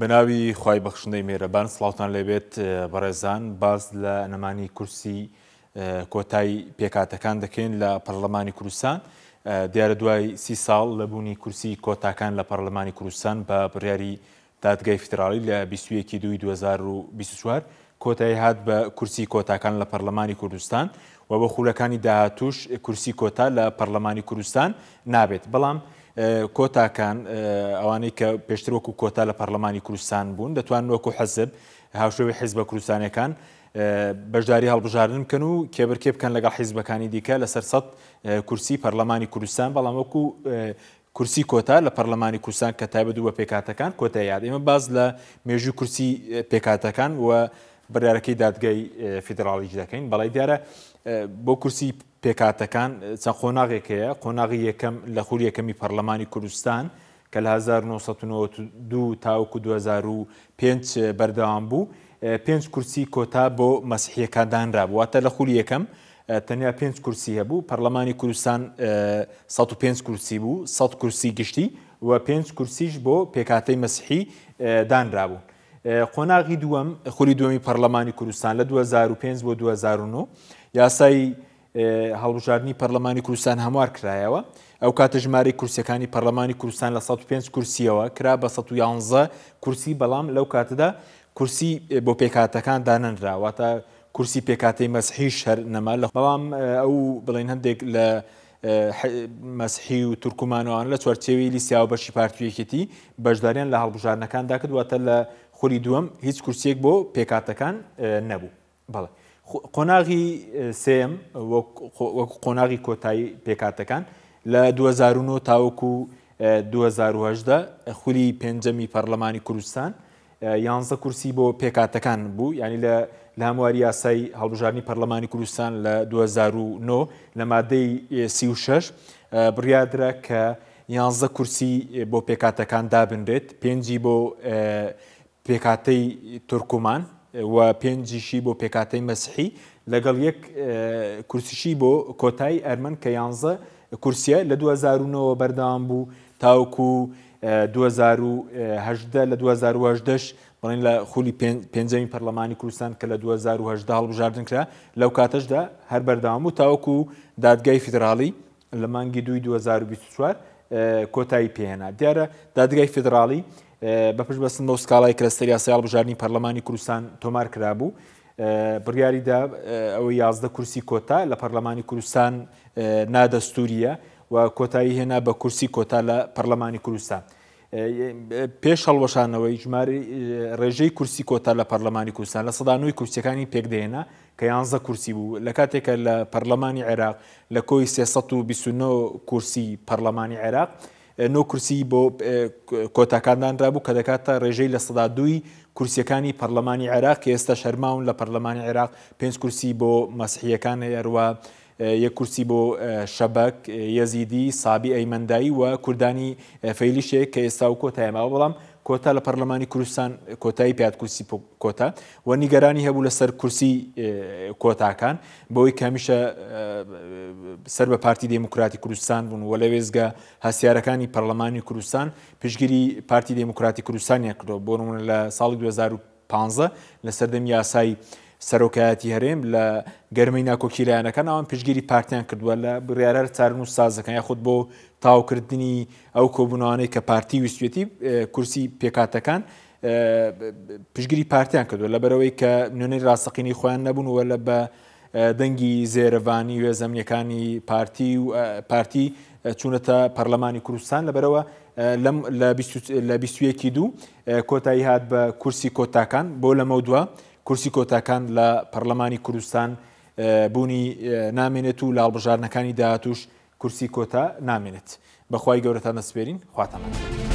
بەناوی خی بەخشندەی مێرەبان سلااوان لەبێت بەڕێزان باز لە نەمانی کورسی کۆتایی پێکاتەکان دەکەین لە پەرلەمانی کوردستان دیارە دوای سی ساڵ لە بوونی کورسی کۆتاکان لە پەرلەمانی کوردستان بە بڕیاری دادگای فترالی لە 21 دوی 2024 کۆتایی هات بە کورسی کۆتاکان لە پەرلەمانی کوردستان و بە خولەکانی داهاتوش کورسی کۆتا لە پەرلەمانی کوردستان نابێت بەڵام کۆتاکان ئەوانەی کە پێشترۆکو کۆتا لە پەرلەمانی کوردستان بوون دەتوان وەکو حەزب هاوشێوی حیز بە کوردستانەکان بەشداری هەڵبژاردن بکەن و کێبرکێ بکەن لەگەڵ حیزبەکانی دیکە لە سەر سەد کورسی پەرلەمانی کوردستان بەڵام وەکو کورسی کۆتا لە پەرلەمانی کوردستان کە تایبەت و بە پێکاتەکان کۆتە یاد ئێمە باز لە مێژوی کورسی پێکاتەکان وە بڕارەکەی دادگای فیدراڵیش دەکەین بەڵی دیارە بۆ کورسی پێکاتەکان چەند قۆناغێک هەیە قۆناغی یەکەم لە خوری یەکەمی پەرلەمانی کوردستان کە لە 1992 تاوکو 2005 بەردەوام بوو پێنج کورسی کۆتا بۆ مەسیحیەکاندانرا بوواتە لە خولی یەکەم تەنیا پێنج کورسی هەبوو پەرلەمانی کوردستان 105 کورسی بوو 100 کورسی گشتی و پێنج کورسیش بۆ پێکاتەی مەسیحی دانرابوو قۆناغی دووەم خولی دومی پەرلەمانی کوردستان لە 2005 بۆ 2009 یاسایی هەڵبژاردننی پەرلەمانی کوردستان هەموار کرایەوە ئەو کاتە ژماری کورسەکانی پەرلەمانی کوردستان لە 105 کورسیەوە کرا بە 111 کورسی بەڵام لەو کاتەدا کورسی بۆ پێکاتەکان داننراواتە کورسی پێکاتی مەسحی شەر نەما لە بەڵام ئەو بڵێن هەندێک لە مەسحی و تورکمانوان لە چوارچێوی لیسیا و بەشی پارتویەکەتی بەشداریان لە هەڵبژارنەکاندا کردواتە لە خولی دووەم هیچ کورسێک بۆ پێکاتەکان نەبوو بەڵێ قۆناغی سم وەک قۆناغی کۆتایی پێکاتەکان لە 2009 تاوەکو 2010 خولی پێنجەمی پەرلەمانی کوردستان یانزە کورسی بۆ پێکاتەکان بوو ینی لە لە هەمواری یاسای هەڵبژارنی پەرلەمانی کوردستان لە 2009 لە مادەی 36 بڕیادرا کە یانزە کورسی بۆ پێکاتەکان دابنرێت پێنجی بۆ پێکاتەی تورکمان و پێنجیشی بۆ پێکاتەی مەسحی لەگەڵ یەک کورسشی بۆ کۆتایی ئەرمەن کە یانزە کورسە لە 2009 بەردام بوو تاوکو 2010 لە 2010 بڵین لە خولی پێنجەمی پەرلەمانی کوردستان کە لە 2010 هەڵبژاردن کرا لەو کاتەشدا هەر بەردام و تاوکو دادگای فیدراڵی لە مانگی دوی 2024 کۆتایی پێهێنا دیارە دادگای فیدراڵی بەپش بەسن بە سکاڵای کرە سریاسیال بژارنی پەرلەمانی کوردستان تۆمار کرابوو. بڕیاریدا ئەوە یازدە کورسی کۆتا لە پەرلەمانی کوردستان نادەستوریە و کۆتایی هێنا بە کورسی کۆتا لە پەرلەمانی کوردستان. پێش هەڵوەشانەوەی ژماری ڕێژەی کورسی کۆتا لە پەرلەمانی کوردستان لە سەدانوی کورسەکانی پێکدێنا کە یانزە کورسی بوو لە کاتێکە لە پەرلەمانی عێراق لە کۆی 329 کورسی پەرلەمانی عێراق نۆکرسی بۆ کۆتاکاندانرا بوو کە دەکاتە ڕێژەی لە سەدا دووی کورسیەکانی پەرلەمانی عێراق ئێستا شەرماون لە پەرلەمانی عێراق پێنج کورسی بۆ مەسیحیەکان هەروە یەک کورسی بۆ شەبەک یەزیدی سابی ئەیمەندایی و کوردانی فەیلیشێک کە ئێستا و کۆتایەماوە بەڵام کۆتا لە پەرلەمانی کوردستان کۆتایی پیاد کورسی کۆتا و نیگەرانی هەبوو لەسەر کورسی کۆتاکان بەوەی کامیشە سەر بە پارتی دموکراتی کوردستان بوون و لە وێزگە هەسیارەکانی پەرلەمانی کوردستان پشگیری پارتی دموکراتی کوردستانیان کردەوە بۆ لە ساڵی 2015 لە سەردەمی یاسایی سەرۆکایەتی هەرێم لە گەرمی ناکۆکیلایەنەکان ئەوان پشگیری پارتیان کردووە لە بڕیارەر چارن و سازەکان یاخود بۆ تاوکردنی ئەو کۆبوونانەی کە پارتی ویسوێتی کورسی پێکاتەکان پشگیری پارتیان کردووە لە بەرەوەی کە نوێنەی ڕاستەقینی خۆیان نەبوونەوە لە بە دەنگی زێرەوانی وێزەمنیەکانی پارتی و پارتی چونەتە پەرلەمانی کوردستان لە بەرەوە لە 21 دوو کۆتایی هات بە کورسی کۆتاکان بۆ لەمە دووە کورسی کۆتاکان لە پەرلەمانی کوردستان بوونی نامێنێت و لاڵبژارنەکانی داهاتوش کورسی کۆتا نامێنێت بەخوای گەورەتان دەسپێرین خواتەمان.